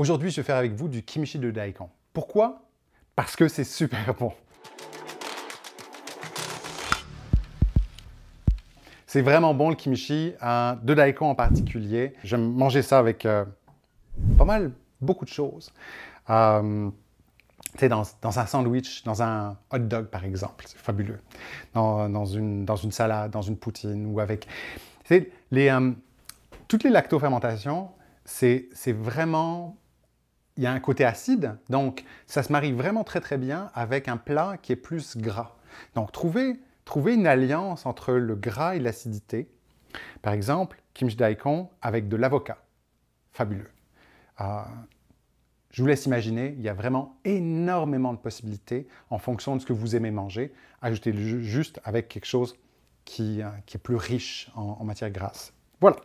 Aujourd'hui, je vais faire avec vous du kimchi de Daikon. Pourquoi Parce que c'est super bon. C'est vraiment bon le kimchi, hein, de Daikon en particulier. J'aime manger ça avec euh, pas mal, beaucoup de choses. Euh, dans, dans, un sandwich, dans un hot dog par exemple, c'est fabuleux. Dans, une, dans, une, salade, dans une poutine ou avec... Les, euh, toutes les lactofermentations, c'est vraiment il y a un côté acide, donc ça se marie vraiment très très bien avec un plat qui est plus gras. Donc trouver, trouver une alliance entre le gras et l'acidité. Par exemple, kimchi daikon avec de l'avocat. Fabuleux. Euh, je vous laisse imaginer, il y a vraiment énormément de possibilités en fonction de ce que vous aimez manger. ajoutez juste avec quelque chose qui, euh, est plus riche en matière grasse. Voilà.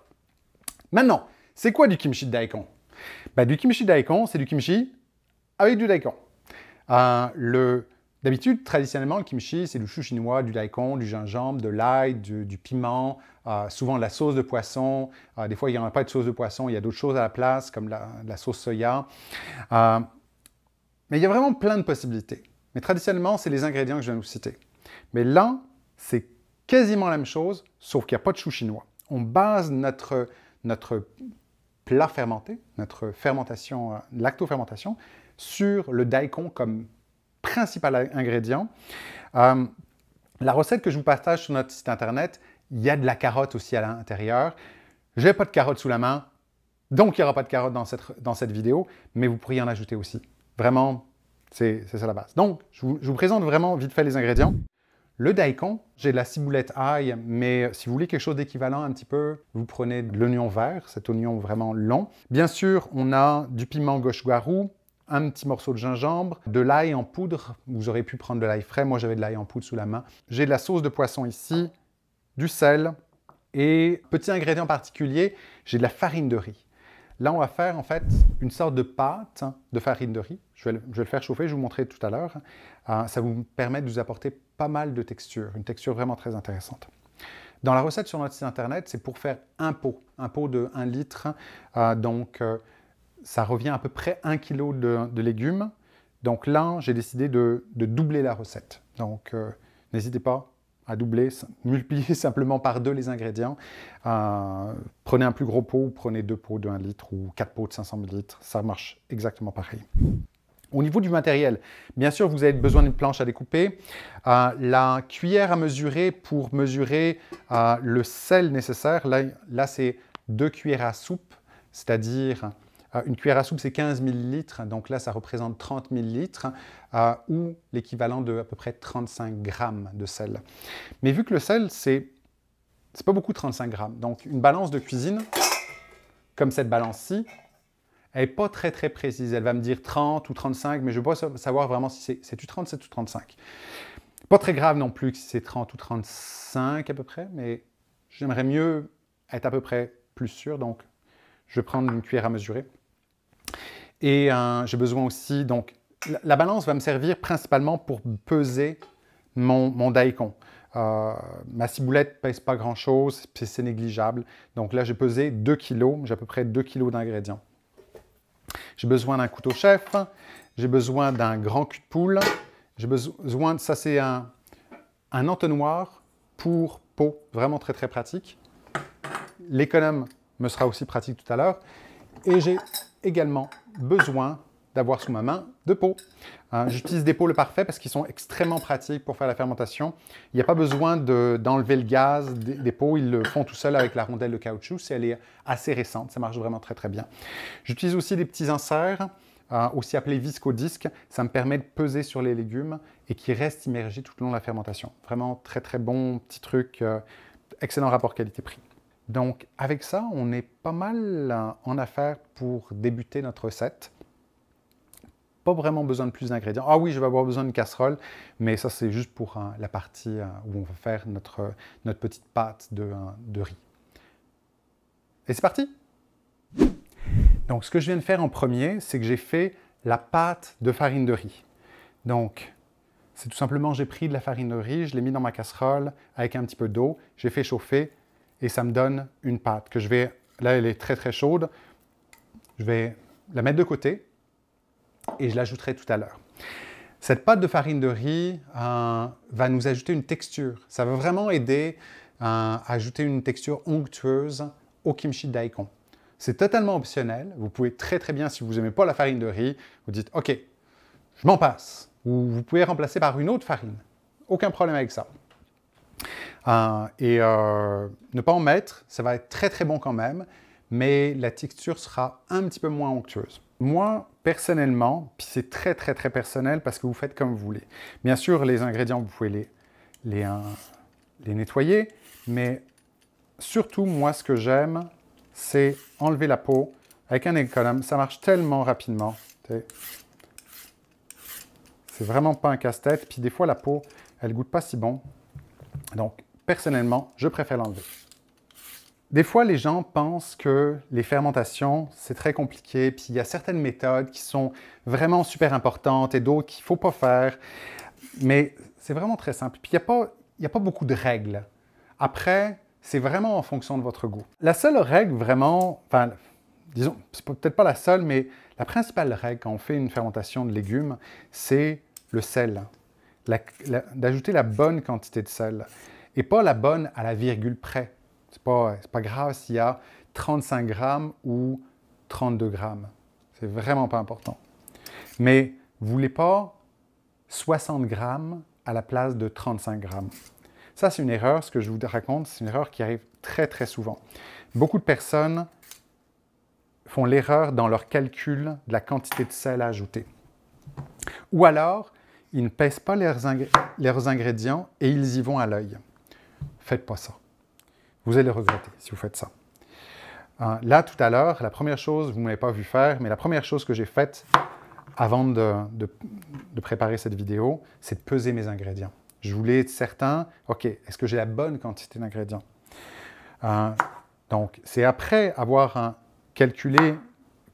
Maintenant, c'est quoi du kimchi daikon bah, du kimchi daikon, c'est du kimchi avec du daikon. Euh, d'habitude, traditionnellement, le kimchi, c'est du chou chinois, du daikon, du gingembre, de l'ail, du, piment, euh, souvent de la sauce de poisson. Euh, des fois, il n'y en a pas de sauce de poisson, il y a d'autres choses à la place, comme la, sauce soya. mais il y a vraiment plein de possibilités. Mais traditionnellement, c'est les ingrédients que je viens de vous citer. Mais là, c'est quasiment la même chose, sauf qu'il n'y a pas de chou chinois. On base notre, notre plat fermenté, notre fermentation, euh, lactofermentation, sur le daikon comme principal ingrédient. Euh, la recette que je vous partage sur notre site internet, il y a de la carotte aussi à l'intérieur. Je n'ai pas de carotte sous la main, donc il n'y aura pas de carotte dans cette, dans cette vidéo, mais vous pourriez en ajouter aussi. Vraiment, c'est ça la base. Donc, je vous présente vraiment vite fait les ingrédients. Le daikon, j'ai de la ciboulette ail, mais si vous voulez quelque chose d'équivalent un petit peu, vous prenez de l'oignon vert, cet oignon vraiment long. Bien sûr, on a du piment gauche un petit morceau de gingembre, de l'ail en poudre, vous aurez pu prendre de l'ail frais, moi j'avais de l'ail en poudre sous la main. J'ai de la sauce de poisson ici, du sel et petit ingrédient particulier, j'ai de la farine de riz. Là, on va faire en fait une sorte de pâte de farine de riz. Je vais le, faire chauffer, je vous montrerai tout à l'heure. Euh, ça vous permet de vous apporter pas mal de textures, une texture vraiment très intéressante. Dans la recette sur notre site internet, c'est pour faire un pot, un pot de 1 litre. Euh, donc, euh, ça revient à peu près 1 kg de, légumes. Donc là, j'ai décidé de, doubler la recette. Donc, euh, n'hésitez pas à doubler, multiplier simplement par deux les ingrédients. prenez un plus gros pot, prenez deux pots de 1 litre ou 4 pots de 500 ml. Ça marche exactement pareil. Au niveau du matériel, bien sûr, vous avez besoin d'une planche à découper, euh, la cuillère à mesurer pour mesurer euh, le sel nécessaire. Là, c'est deux cuillères à soupe, c'est-à-dire euh, une cuillère à soupe, c'est 15 millilitres, donc là, ça représente 30 millilitres ou l'équivalent de à peu près 35 grammes de sel. Mais vu que le sel, c'est pas beaucoup 35 grammes, donc une balance de cuisine, comme cette balance-ci, elle n'est pas très très précise. Elle va me dire 30 ou 35, mais je ne veux pas savoir vraiment si c'est, cest 37 ou 35. Pas très grave non plus si c'est 30 ou 35 à peu près, mais j'aimerais mieux être à peu près plus sûr. Donc, je vais prendre une cuillère à mesurer. Et euh, j'ai besoin aussi, donc, la, balance va me servir principalement pour peser mon, daikon. Euh, ma ciboulette pèse pas grand-chose, c'est négligeable. Donc là, j'ai pesé 2 kg, j'ai à peu près 2 kilos d'ingrédients. J'ai besoin d'un couteau chef, j'ai besoin d'un grand cul de poule, j'ai besoin, de, ça c'est un, un entonnoir pour peau, vraiment très très pratique. L'économe me sera aussi pratique tout à l'heure. Et j'ai également besoin d'avoir sous ma main deux pots. Hein, j'utilise des pots le parfait parce qu'ils sont extrêmement pratiques pour faire la fermentation. Il n'y a pas besoin d'enlever le gaz des, pots, ils le font tout seuls avec la rondelle de caoutchouc. Si elle est assez récente, ça marche vraiment très très bien. J'utilise aussi des petits inserts, euh, aussi appelés visco disques. Ça me permet de peser sur les légumes et qui restent immergés tout le long de la fermentation. Vraiment très très bon petit truc, euh, excellent rapport qualité-prix. Donc avec ça, on est pas mal euh, en affaire pour débuter notre recette pas vraiment besoin de plus d'ingrédients. Ah oui, je vais avoir besoin d'une casserole, mais ça, c'est juste pour hein, la partie euh, où on va faire notre, notre petite pâte de, euh, de riz. Et c'est parti Donc, ce que je viens de faire en premier, c'est que j'ai fait la pâte de farine de riz. Donc, c'est tout simplement, j'ai pris de la farine de riz, je l'ai mis dans ma casserole avec un petit peu d'eau, j'ai fait chauffer et ça me donne une pâte que je vais, là elle est très très chaude, je vais la mettre de côté et je l'ajouterai tout à l'heure. Cette pâte de farine de riz euh, va nous ajouter une texture. Ça va vraiment aider euh, à ajouter une texture onctueuse au kimchi daikon. C'est totalement optionnel. Vous pouvez très très bien, si vous n'aimez pas la farine de riz, vous dites OK, je m'en passe. Ou vous pouvez remplacer par une autre farine. Aucun problème avec ça. Euh, et ne pas en mettre, ça va être très très bon quand même, mais la texture sera un petit peu moins onctueuse. Moi, personnellement, puis c'est très très très personnel parce que vous faites comme vous voulez. Bien sûr, les ingrédients, vous pouvez les, les, euh, nettoyer, mais surtout, moi, ce que j'aime, c'est enlever la peau avec un économe. Ça marche tellement rapidement. C'est vraiment pas un casse-tête. Puis des fois, la peau, elle goûte pas si bon. Donc, personnellement, je préfère l'enlever. Des fois, les gens pensent que les fermentations, c'est très compliqué, puis il y a certaines méthodes qui sont vraiment super importantes et d'autres qu'il ne faut pas faire. Mais c'est vraiment très simple. Puis il n'y a, pas, a pas beaucoup de règles. Après, c'est vraiment en fonction de votre goût. La seule règle vraiment, enfin, disons, c'est peut-être pas la seule, mais la principale règle quand on fait une fermentation de légumes, c'est le sel. D'ajouter la bonne quantité de sel. Et pas la bonne à la virgule près. C'est pas, pas grave s'il y a 35 grammes ou 32 grammes. C'est vraiment pas important. Mais vous voulez pas 60 grammes à la place de 35 grammes. Ça, c'est une erreur. Ce que je vous raconte, c'est une erreur qui arrive très, très souvent. Beaucoup de personnes font l'erreur dans leur calcul de la quantité de sel à ajouter. Ou alors, ils ne pèsent pas leurs, leurs ingrédients et ils y vont à l'œil. Faites pas ça. Vous allez le regretter si vous faites ça. Hein, là, tout à l'heure, la première chose, vous ne m'avez pas vu faire, mais la première chose que j'ai faite avant de, préparer cette vidéo, c'est de peser mes ingrédients. Je voulais être certain, OK, est-ce que j'ai la bonne quantité d'ingrédients? Hein, donc, c'est après avoir hein, calculé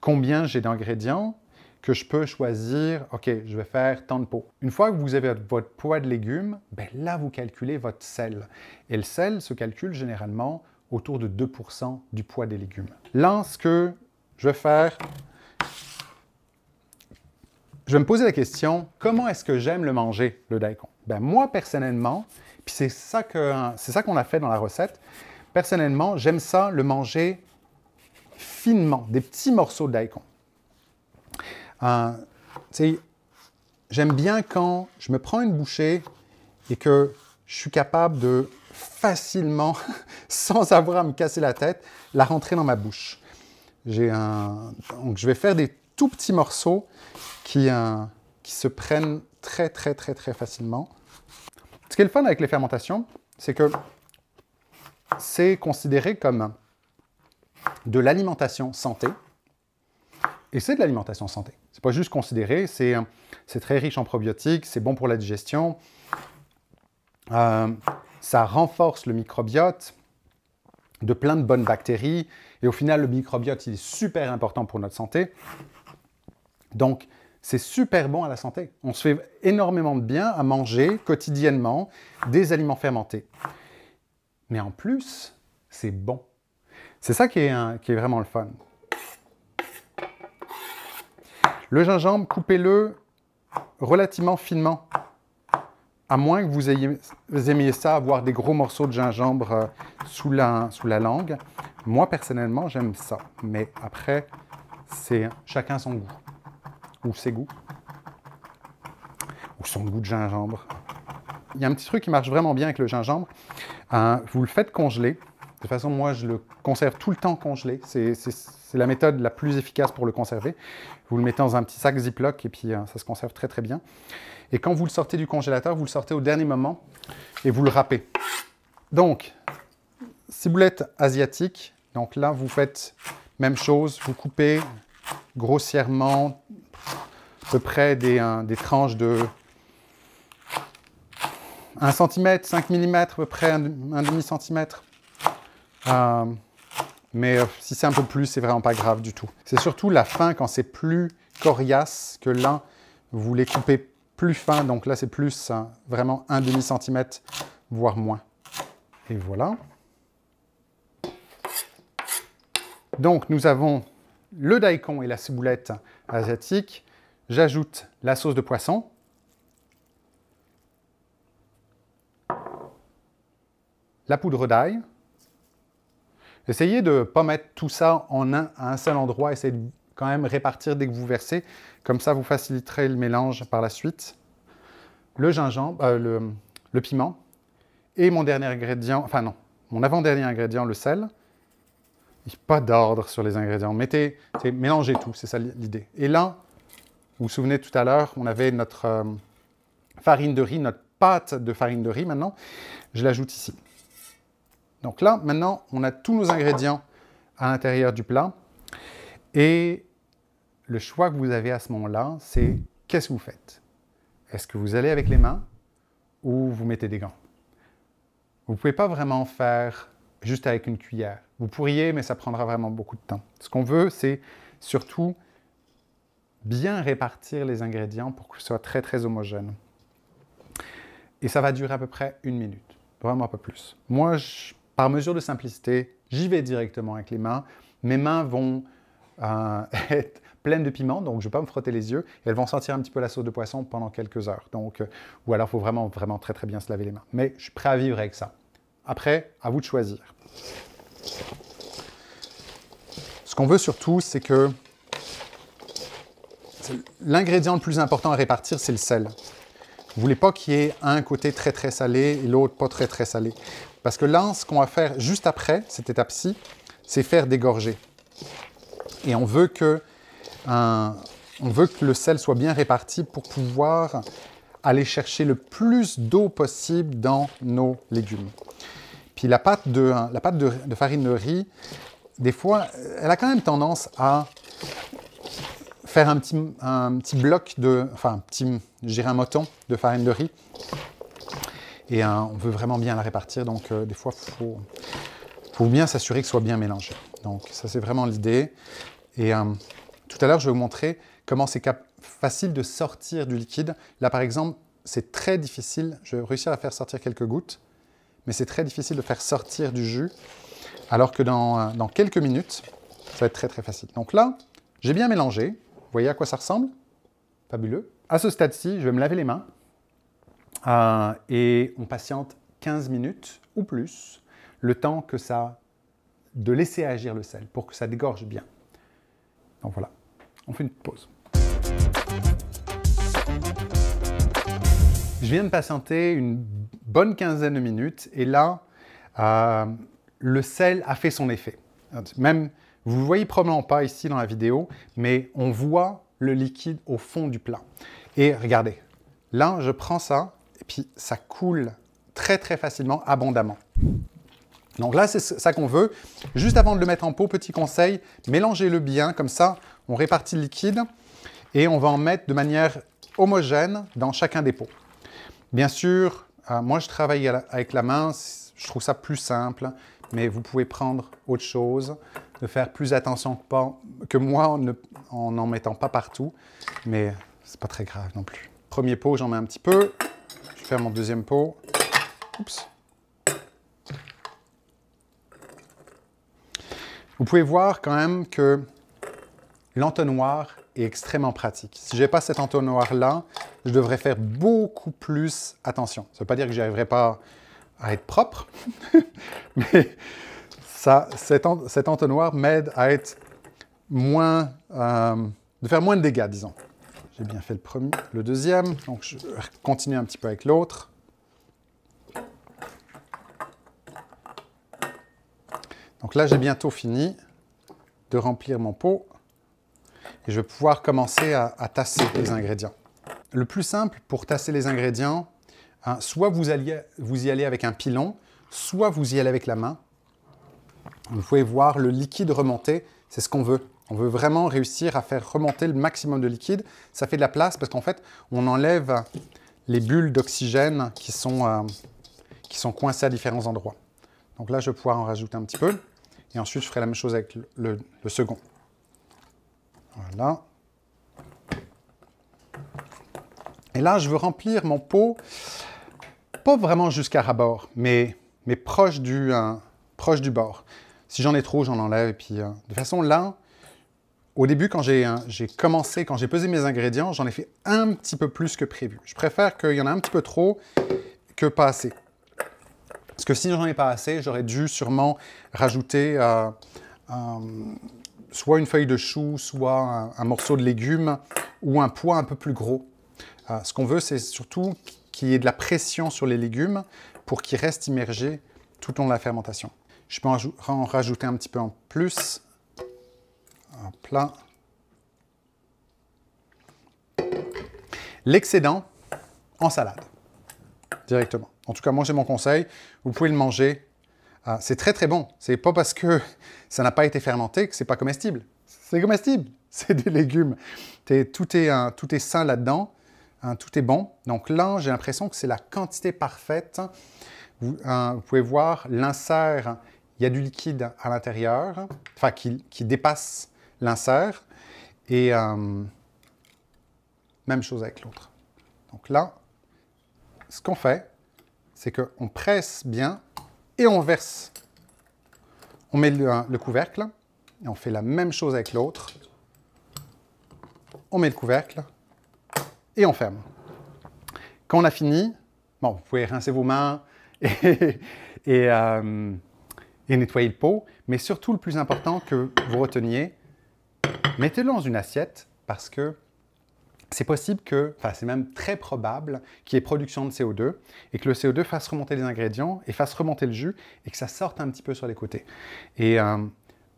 combien j'ai d'ingrédients que je peux choisir, OK, je vais faire tant de pots. Une fois que vous avez votre poids de légumes, ben là, vous calculez votre sel. Et le sel se calcule généralement autour de 2 du poids des légumes. Là, ce que je vais faire, je vais me poser la question, comment est-ce que j'aime le manger, le daikon? Ben moi, personnellement, puis c'est ça qu'on a fait dans la recette, personnellement, j'aime ça le manger finement, des petits morceaux de daikon. Euh, j'aime bien quand je me prends une bouchée et que je suis capable de facilement, sans avoir à me casser la tête, la rentrer dans ma bouche. Donc, je vais faire des tout petits morceaux qui, euh, qui se prennent très, très, très, très facilement. Ce qui est le fun avec les fermentations, c'est que c'est considéré comme de l'alimentation santé. Et c'est de l'alimentation santé. C'est pas juste considéré, euh, c'est très riche en probiotiques, c'est bon pour la digestion, euh, ça renforce le microbiote de plein de bonnes bactéries. Et au final, le microbiote, il est super important pour notre santé. Donc, c'est super bon à la santé. On se fait énormément de bien à manger quotidiennement des aliments fermentés. Mais en plus, c'est bon. C'est ça qui est, qui est vraiment le fun. Le gingembre, coupez-le relativement finement, à moins que vous, ayez, aimiez ça, avoir des gros morceaux de gingembre euh, sous, la, langue. Moi, personnellement, j'aime ça, mais après, c'est chacun son goût, ou ses goûts, ou son goût de gingembre. Il y a un petit truc qui marche vraiment bien avec le gingembre. Euh, vous le faites congeler, de toute façon, moi, je le conserve tout le temps congelé. C'est la méthode la plus efficace pour le conserver. Vous le mettez dans un petit sac Ziploc et puis euh, ça se conserve très très bien. Et quand vous le sortez du congélateur, vous le sortez au dernier moment et vous le râpez. Donc, ciboulette asiatique. Donc là, vous faites même chose. Vous coupez grossièrement à peu près des, euh, des tranches de 1 cm, 5 mm, à peu près 1 demi-centimètre euh, mais euh, si c'est un peu plus, c'est vraiment pas grave du tout. C'est surtout la fin quand c'est plus coriace que là, vous les coupez plus fin. Donc là, c'est plus hein, vraiment un demi centimètre, voire moins. Et voilà. Donc nous avons le daikon et la ciboulette asiatique. J'ajoute la sauce de poisson. La poudre d'ail. Essayez de ne pas mettre tout ça en un, à un seul endroit, essayez de quand même répartir dès que vous versez, comme ça vous faciliterez le mélange par la suite. Le gingembre, euh, le, piment, et mon dernier ingrédient, enfin non, mon avant-dernier ingrédient, le sel. Il pas d'ordre sur les ingrédients. Mettez, mélangez tout, c'est ça l'idée. Et là, vous vous souvenez tout à l'heure, on avait notre euh, farine de riz, notre pâte de farine de riz maintenant. Je l'ajoute ici. Donc là, maintenant, on a tous nos ingrédients à l'intérieur du plat. Et le choix que vous avez à ce moment-là, c'est qu'est-ce que vous faites Est-ce que vous allez avec les mains ou vous mettez des gants Vous ne pouvez pas vraiment faire juste avec une cuillère. Vous pourriez, mais ça prendra vraiment beaucoup de temps. Ce qu'on veut, c'est surtout bien répartir les ingrédients pour que ce soit très très homogène. Et ça va durer à peu près une minute, vraiment un peu plus. Moi, je par mesure de simplicité, j'y vais directement avec les mains. Mes mains vont euh, être pleines de piment, donc je ne vais pas me frotter les yeux. elles vont sentir un petit peu la sauce de poisson pendant quelques heures. Donc, euh, ou alors, il faut vraiment, vraiment très, très bien se laver les mains. Mais je suis prêt à vivre avec ça. Après, à vous de choisir. Ce qu'on veut surtout, c'est que l'ingrédient le plus important à répartir, c'est le sel. Vous voulez pas qu'il y ait un côté très très salé et l'autre pas très très salé. Parce que là, ce qu'on va faire juste après cette étape-ci, c'est faire dégorger. Et on veut, que, on veut que le sel soit bien réparti pour pouvoir aller chercher le plus d'eau possible dans nos légumes. Puis la pâte, de, hein, la pâte de, farine de riz, des fois, elle a quand même tendance à faire un petit, un petit bloc de, enfin, un petit, je un moton de farine de riz et euh, on veut vraiment bien la répartir. Donc, euh, des fois, il faut, bien s'assurer que soit bien mélangé. Donc, ça, c'est vraiment l'idée. Et euh, tout à l'heure, je vais vous montrer comment c'est facile de sortir du liquide. Là, par exemple, c'est très difficile. Je vais réussir à faire sortir quelques gouttes, mais c'est très difficile de faire sortir du jus. Alors que dans, dans quelques minutes, ça va être très, très facile. Donc là, j'ai bien mélangé. Vous voyez à quoi ça ressemble Fabuleux. À ce stade-ci, je vais me laver les mains. Euh, et on patiente 15 minutes ou plus, le temps que ça de laisser agir le sel pour que ça dégorge bien. Donc voilà, on fait une pause. Je viens de patienter une bonne quinzaine de minutes et là, euh, le sel a fait son effet. Même, vous ne voyez probablement pas ici dans la vidéo, mais on voit le liquide au fond du plat. Et regardez, là, je prends ça et puis ça coule très très facilement, abondamment. Donc là, c'est ça qu'on veut. Juste avant de le mettre en pot, petit conseil, mélangez-le bien, comme ça, on répartit le liquide et on va en mettre de manière homogène dans chacun des pots. Bien sûr, euh, moi je travaille avec la main, je trouve ça plus simple, mais vous pouvez prendre autre chose, de faire plus attention que, moi en n'en mettant pas partout, mais c'est pas très grave non plus. Premier pot, j'en mets un petit peu faire mon deuxième pot. Oups. Vous pouvez voir quand même que l'entonnoir est extrêmement pratique. Si je pas cet entonnoir-là, je devrais faire beaucoup plus attention. Ça ne veut pas dire que je pas à être propre, mais ça, cet, entonnoir m'aide à être moins... Euh, de faire moins de dégâts, disons. J'ai bien fait le premier, le deuxième. Donc, je continuer un petit peu avec l'autre. Donc là, j'ai bientôt fini de remplir mon pot et je vais pouvoir commencer à, tasser les ingrédients. Le plus simple pour tasser les ingrédients, hein, soit vous, vous y allez avec un pilon, soit vous y allez avec la main. Vous pouvez voir le liquide remonter, c'est ce qu'on veut. On veut vraiment réussir à faire remonter le maximum de liquide. Ça fait de la place parce qu'en fait, on enlève les bulles d'oxygène qui, sont, euh, qui sont coincées à différents endroits. Donc là, je vais pouvoir en rajouter un petit peu. Et ensuite, je ferai la même chose avec le, second. Voilà. Et là, je veux remplir mon pot, pas vraiment jusqu'à bord, mais, mais proche, du, euh, proche du bord. Si j'en ai trop, j'en enlève. Et puis, euh, de toute façon, là, au début, quand hein, j'ai commencé, quand j'ai pesé mes ingrédients, j'en ai fait un petit peu plus que prévu. Je préfère qu'il y en ait un petit peu trop que pas assez. Parce que si j'en ai pas assez, j'aurais dû sûrement rajouter euh, euh, soit une feuille de chou, soit un, morceau de légumes ou un poids un peu plus gros. Euh, ce qu'on veut, c'est surtout qu'il y ait de la pression sur les légumes pour qu'ils restent immergés tout au long de la fermentation. Je peux en rajouter un petit peu en plus un L'excédent en salade, directement. En tout cas, moi, j'ai mon conseil. Vous pouvez le manger. Ah, c'est très, très bon. C'est pas parce que ça n'a pas été fermenté que c'est pas comestible. C'est comestible. C'est des légumes. tout, est, hein, tout est sain là-dedans. Hein, tout est bon. Donc là, j'ai l'impression que c'est la quantité parfaite. Vous, hein, pouvez voir l'insert, il y a du liquide à l'intérieur, enfin qui, dépasse l'insère. Et euh, même chose avec l'autre. Donc là, ce qu'on fait, c'est qu'on presse bien et on verse. On met le, couvercle et on fait la même chose avec l'autre. On met le couvercle et on ferme. Quand on a fini, bon, vous pouvez rincer vos mains euh, et nettoyer le pot, mais surtout le plus important que vous reteniez, Mettez-le dans une assiette parce que c'est possible que, enfin c'est même très probable qu'il y ait production de CO2 et que le CO2 fasse remonter les ingrédients et fasse remonter le jus et que ça sorte un petit peu sur les côtés. Et euh,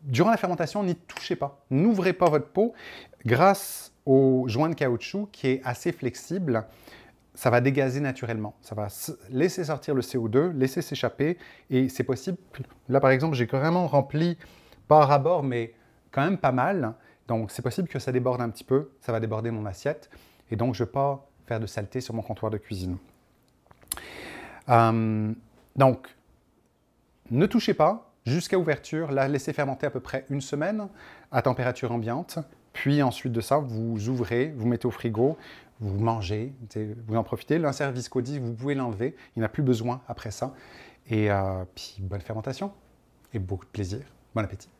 durant la fermentation, n'y touchez pas, n'ouvrez pas votre peau. Grâce au joint de caoutchouc qui est assez flexible, ça va dégazer naturellement. Ça va laisser sortir le CO2, laisser s'échapper et c'est possible. Là par exemple, j'ai carrément rempli, pas à bord, mais quand même pas mal. Donc, c'est possible que ça déborde un petit peu, ça va déborder mon assiette, et donc je ne vais pas faire de saleté sur mon comptoir de cuisine. Euh, donc, ne touchez pas jusqu'à ouverture, la laissez fermenter à peu près une semaine à température ambiante, puis ensuite de ça, vous ouvrez, vous mettez au frigo, vous mangez, vous en profitez. L'insert viscodi, vous pouvez l'enlever, il n'a plus besoin après ça. Et euh, puis, bonne fermentation et beaucoup de plaisir. Bon appétit.